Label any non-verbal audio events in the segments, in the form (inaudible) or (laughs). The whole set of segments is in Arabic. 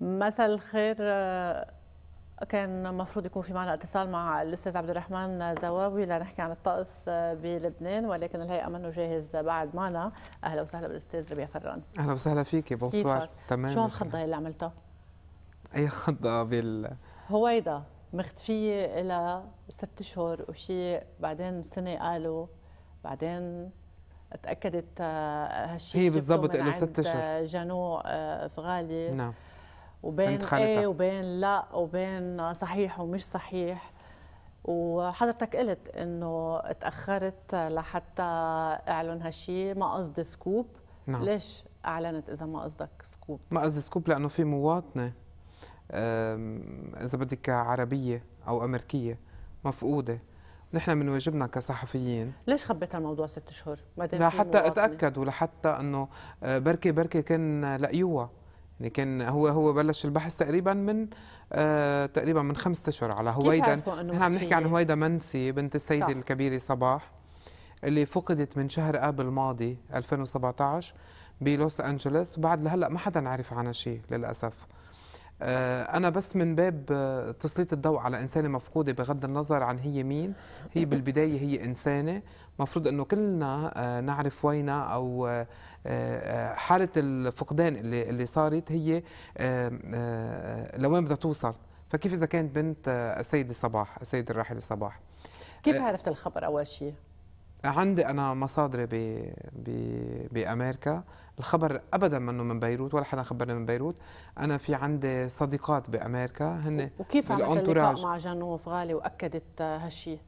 مساء الخير كان المفروض يكون في معنا اتصال مع الاستاذ عبد الرحمن زواوي لنحكي عن الطقس بلبنان ولكن الهيئه منه جاهز بعد معنا اهلا وسهلا بالاستاذ ربيع فران اهلا وسهلا فيكي بونسوار تمام شو هالخضه اللي عملتها؟ اي خضه بال هويدا مختفيه الى ست اشهر وشيء بعدين سنه قالوا بعدين تاكدت آه، هالشيء هي بالضبط له ست اشهر جانو آه، فغالي نعم وبين ايه وبين لا وبين صحيح ومش صحيح وحضرتك قلت انه تاخرت لحتى اعلن هالشيء ما قصدي سكوب نعم. ليش اعلنت اذا ما قصدك سكوب ما قصدي سكوب لانه في مواطنه اذا بدك عربيه او امريكيه مفقوده نحن من واجبنا كصحفيين ليش خبيت هالموضوع ست اشهر؟ لحتى اتاكد ولحتى انه بركي آه، بركي كان لقيوها يعني كان هو هو بلش البحث تقريبا من آه تقريبا من خمسة اشهر على هويدا نحن عم نحكي عن هويدا منسي بنت السيده صح. الكبيره صباح اللي فقدت من شهر اب الماضي 2017 بلوس انجلوس وبعد لهلا ما حدا عرف عنها شيء للاسف آه، انا بس من باب آه، تسليط الضوء على انسانه مفقوده بغض النظر عن هي مين هي (laughs) بالبدايه هي انسانه مفروض انه كلنا آه، نعرف وينها او حاله الفقدان اللي اللي صارت هي لوين بدها توصل فكيف اذا كانت بنت السيده صباح السيده الراحله صباح كيف عرفت الخبر اول شيء عندي انا مصادري ب ب بامريكا الخبر ابدا منه من بيروت ولا حدا خبرني من بيروت انا في عندي صديقات بامريكا هن وكيف عملت اللقاء مع جنوف غالي واكدت هالشيء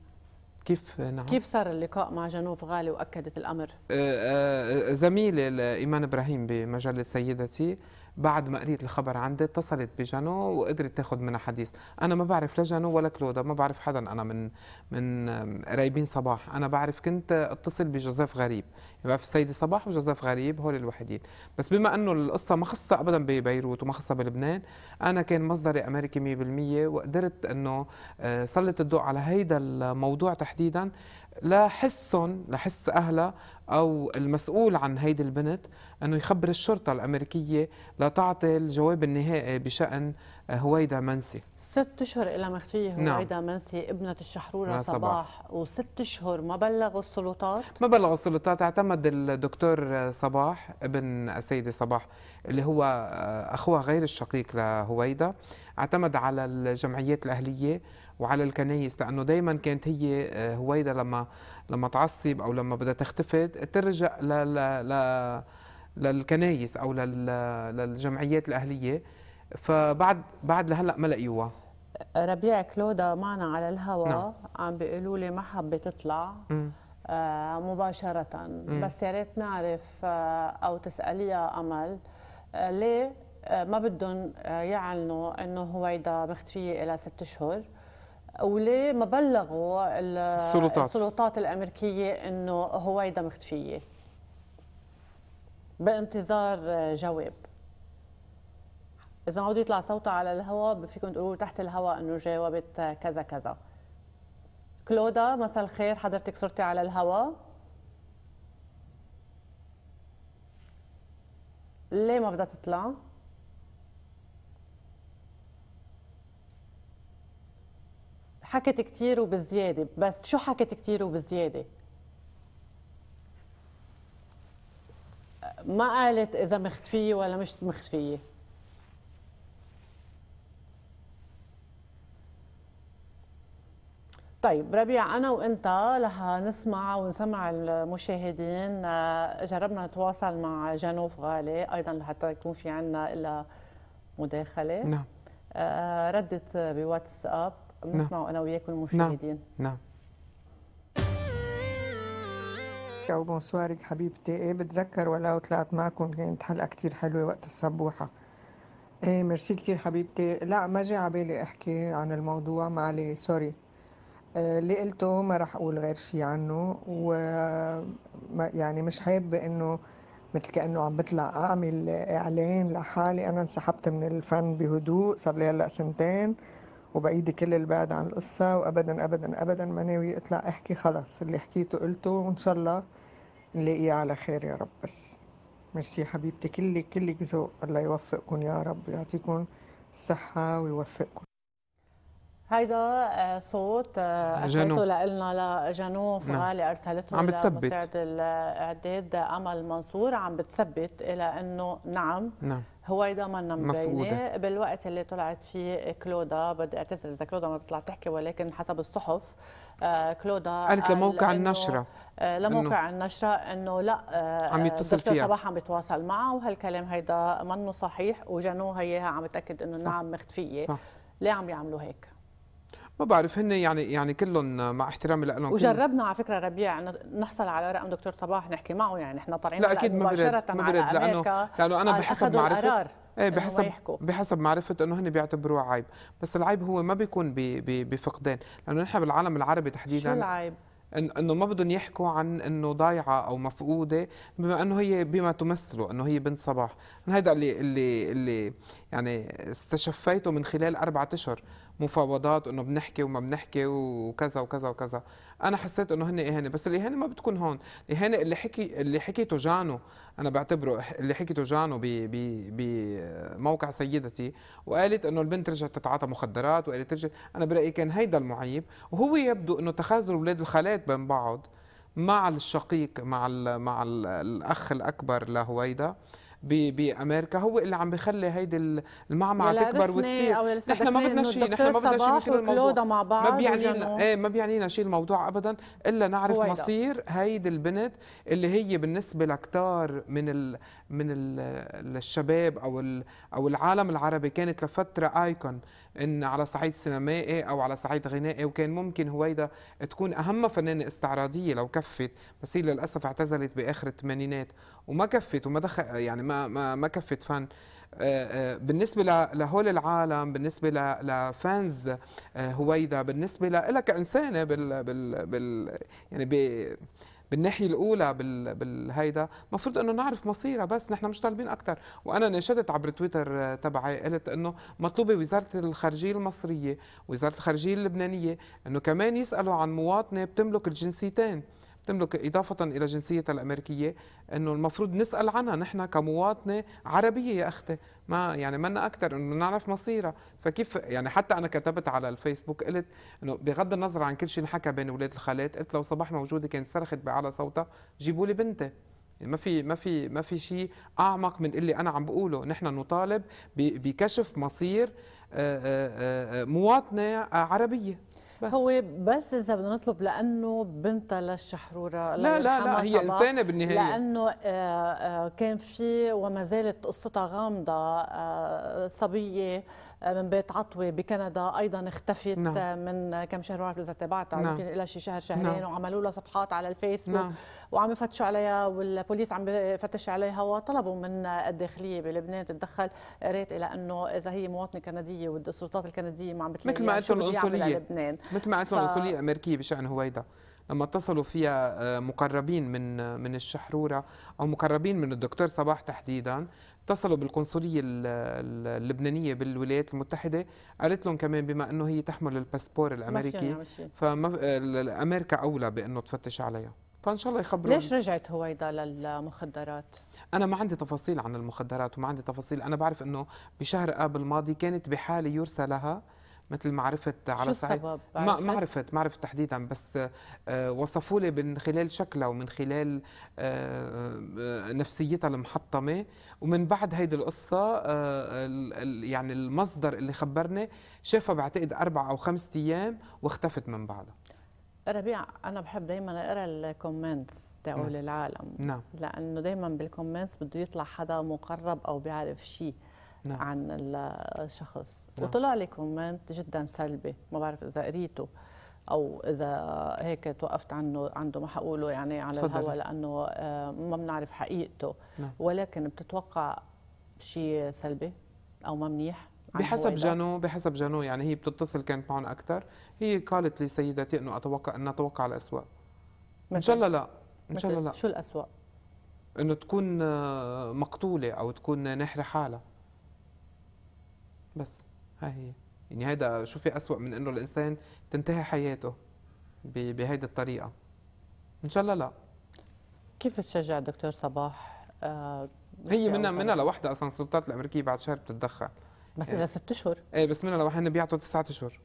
كيف نعم كيف صار اللقاء مع جنوف غالي واكدت الامر؟ آه، آه، زميلي ايمان ابراهيم بمجله سيدتي بعد ما قريت الخبر عندي اتصلت بجانو وقدرت تاخذ منها حديث انا ما بعرف لا جانو ولا كلودا ما بعرف حدا انا من من قريبين صباح انا بعرف كنت اتصل بجوزيف غريب بعرف السيده صباح وجوزيف غريب هول الوحيدين بس بما انه القصه ما خصها ابدا ببيروت وما خصها بلبنان انا كان مصدري امريكي 100% وقدرت انه آه، سلط الضوء على هيدا الموضوع تحديدا لحسهم لحس اهلها او المسؤول عن هيدي البنت انه يخبر الشرطه الامريكيه لتعطي الجواب النهائي بشان آه، هويدا منسي ست اشهر لها مخفيه هويدا نعم. منسي ابنه الشحروره صباح. صباح وست اشهر ما بلغوا السلطات ما بلغوا السلطات اعتمد الدكتور آه، صباح ابن السيده صباح اللي هو آه، اخوها غير الشقيق لهويدا اعتمد على الجمعيات الاهليه وعلى الكنايس لانه دائما كانت هي آه، هويدا لما لما تعصب او لما بدها تختفت ترجع ل ل للكنايس او للجمعيات الاهليه فبعد بعد لهلا ما لقيوها ربيع كلودا معنا على الهواء نعم. عم بيقولوا لي ما حبت تطلع آه مباشرة مم. بس يا ريت نعرف آه أو تسأليها أمل آه ليه آه، ما بدهم آه، يعلنوا انه هويدا مختفيه الى ست آه ولي ما بلغوا السلطات السلطات الامريكيه انه هويدا مختفيه بانتظار جواب اذا ما بده يطلع صوتها على الهواء فيكم تقولوا تحت الهواء انه جاوبت كذا كذا كلودا مساء الخير حضرتك صرتي على الهواء ليه ما بدها تطلع؟ حكت كثير وبزياده بس شو حكت كثير وبزياده ما قالت اذا مختفيه ولا مش مختفيه طيب ربيع انا وانت رح نسمع ونسمع المشاهدين جربنا نتواصل مع جنوف غالي ايضا لحتى يكون في عندنا الا مداخله نعم آه، ردت بواتساب بنسمعه نعم. انا وياكم المشاهدين نعم, نعم. بونسوارك حبيبتي ايه بتذكر ولو طلعت معكم كانت حلقه كتير حلوه وقت السبوحه ايه ميرسي كتير حبيبتي لا ما على بالي احكي عن الموضوع معلي سوري اللي اللي قلته ما راح اقول غير شيء عنه و يعني مش حابه انه مثل كانه عم بطلع اعمل اعلان لحالي انا انسحبت من الفن بهدوء صار لي هلا سنتين وبعيد كل البعد عن القصة وأبدا أبدا أبدا ما ناوي أطلع أحكي خلص اللي حكيته قلته وإن شاء الله نلاقيه على خير يا رب بس ميرسي حبيبتي كلك كلك ذوق الله يوفقكم يا رب يعطيكم الصحة ويوفقكم هيدا آه، صوت ارسلته آه، لنا لجانو فغالي نعم. ارسلته عم بتثبت مساعد الاعداد امل منصور عم بتثبت الى انه نعم نعم ايضا منا مبينه بالوقت اللي طلعت فيه كلودا بدي اعتذر اذا كلودا ما بتطلع تحكي ولكن حسب الصحف آه، كلودا قالت لموقع النشره آه، لموقع النشره انه لا آه، عم يتصل فيها صباح عم يتواصل معها وهالكلام هيدا منه صحيح وجنوها اياها عم تاكد انه نعم مختفيه صح. ليه عم يعملوا هيك ما بعرف هن يعني يعني كلهم مع احترامي لهم وجربنا على فكره ربيع نحصل على رقم دكتور صباح نحكي معه يعني احنا طالعين لا اكيد ما برد ما برد لانه لانه انا آه، بحسب معرفه ايه بحسب بحسب معرفه انه هن بيعتبروه عيب بس العيب هو ما بيكون بفقدان لانه نحن بالعالم العربي تحديدا شو العيب انه ما بدهم يحكوا عن انه ضايعه او مفقوده بما انه هي بما تمثله انه هي بنت صباح هذا اللي اللي اللي يعني استشفيته من خلال اربعة اشهر مفاوضات انه بنحكي وما بنحكي وكذا وكذا وكذا انا حسيت انه هن اهانه بس الاهانه ما بتكون هون الاهانه اللي حكي اللي حكيته جانو انا بعتبره اللي حكيته جانو بموقع سيدتي وقالت انه البنت رجعت تتعاطى مخدرات وقالت رجعت انا برايي كان هيدا المعيب وهو يبدو انه تخاذل اولاد الخالات بين بعض مع الشقيق مع الـ مع الـ الاخ الاكبر لهويدا بامريكا هو اللي عم بخلي هيدي المعمعه تكبر وتصير نحن ما بدنا شيء نحن ما بدنا شيء الموضوع مع بعض ما بيعنينا ايه ما بيعنينا شيء الموضوع ابدا الا نعرف مصير هيدي البنت اللي هي بالنسبه لكتار من ال من ال الشباب او ال او العالم العربي كانت لفتره ايكون ان على صعيد سينمائي او على صعيد غنائي وكان ممكن هويدا تكون اهم فنانه استعراضيه لو كفت بس هي للاسف اعتزلت باخر الثمانينات وما كفت وما دخل يعني ما ما ما كفت فن آه، آه، بالنسبه لهول العالم بالنسبه لفانز آه، هويدا بالنسبه لك كانسانه بال بال بال يعني ب بالناحية الأولى بالهيدا المفروض أنه نعرف مصيرها بس نحن مش طالبين أكثر وأنا ناشدت عبر تويتر تبعي قلت أنه مطلوبة وزارة الخارجية المصرية وزارة الخارجية اللبنانية أنه كمان يسألوا عن مواطنة بتملك الجنسيتين تملك إضافة إلى جنسيتها الأمريكية أنه المفروض نسأل عنها نحن كمواطنة عربية يا أختي ما يعني منا أكثر أنه نعرف مصيرها فكيف يعني حتى أنا كتبت على الفيسبوك قلت أنه بغض النظر عن كل شيء انحكى بين أولاد الخالات قلت لو صباح موجودة كانت صرخت بأعلى صوتها جيبوا لي بنتي يعني ما في ما في ما في شيء اعمق من اللي انا عم بقوله نحن نطالب بكشف مصير آه، آه، آه، مواطنه عربيه بس هو بس اذا بدنا نطلب لانه بنتها للشحروره لا لا لا هي انسانه بالنهايه لانه آه، آه، كان في وما زالت قصتها غامضه آه، صبيه من بيت عطوة بكندا أيضا اختفت نعم. من كم شهر بعرف إذا تابعتها نعم. يمكن لها شي شهر شهرين نعم. وعملوا لها صفحات على الفيسبوك نعم. وعم يفتشوا عليها والبوليس عم بفتش عليها وطلبوا من الداخليه بلبنان تتدخل قريت الى انه اذا هي مواطنه كنديه والسلطات الكنديه ما عم بتلاقي مثل ما قلتوا لبنان مثل ما قلت ف... العنصريه امريكيه بشان هويدا لما اتصلوا فيها آه، مقربين من آه، من الشحروره او مقربين من الدكتور صباح تحديدا اتصلوا بالقنصليه اللبنانيه بالولايات المتحده قالت لهم كمان بما انه هي تحمل الباسبور الامريكي فأمريكا آه، اولى بانه تفتش عليها فان شاء الله يخبروني ليش رجعت هويدا للمخدرات؟ انا ما عندي تفاصيل عن المخدرات وما عندي تفاصيل انا بعرف انه بشهر اب الماضي كانت بحاله يرسى لها مثل ما عرفت على شو سعيد السبب؟ ما ما عرفت ما عرفت تحديدا بس آه، وصفوا لي من خلال شكلها ومن خلال آه، آه، نفسيتها المحطمه ومن بعد هيدي القصه يعني المصدر اللي خبرني شافها بعتقد اربع او خمس ايام واختفت من بعدها ربيع انا بحب دايما اقرا الكومنتس تاعول نعم. العالم نعم لانه دايما بالكومنتس بده يطلع حدا مقرب او بيعرف شيء نعم. عن الشخص نعم. وطلع لي كومنت جدا سلبي ما بعرف اذا قريته او اذا هيك توقفت عنه عنده ما حقوله يعني على الهواء لانه آه، ما بنعرف حقيقته نعم. ولكن بتتوقع شيء سلبي او ما منيح بحسب جانو بحسب جانو يعني هي بتتصل كانت معهم اكثر هي قالت لي سيدتي انه اتوقع ان اتوقع الاسوء ان شاء الله لا ان شاء الله لا شو الاسوء انه تكون آه، مقتوله او تكون نحره حالها بس ها هي يعني هذا شو في أسوأ من انه الانسان تنتهي حياته بهيدي الطريقه ان شاء الله لا كيف تشجع دكتور صباح آه هي منها منها لوحدها اصلا السلطات الامريكيه بعد شهر بتتدخل بس إيه. الى ست اشهر ايه بس من لو هن بيعطوا تسعة اشهر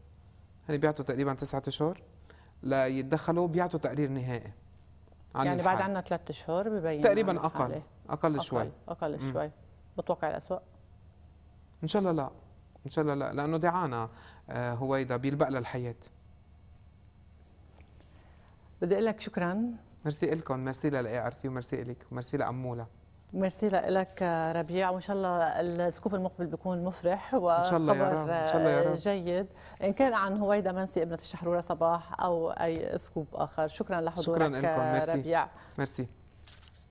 هن بيعطوا تقريبا تسعة اشهر ليتدخلوا بيعطوا تقرير نهائي عن يعني الحال. بعد عنا ثلاث اشهر ببين تقريبا اقل اقل اقل شوي اقل شوي بتوقع الاسوء ان شاء الله لا ان شاء الله لا لانه دعانا آه، هويدا بيلبق للحياه بدي اقول لك شكرا ميرسي لكم ميرسي للاي ار تي وميرسي لك وميرسي لاموله ميرسي لك ربيع وان شاء الله السكوب المقبل بيكون مفرح وخبر جيد ان كان عن هويدا منسي ابنه الشحروره صباح او اي سكوب اخر شكرا لحضورك شكرا لكم. ميرسي. ربيع ميرسي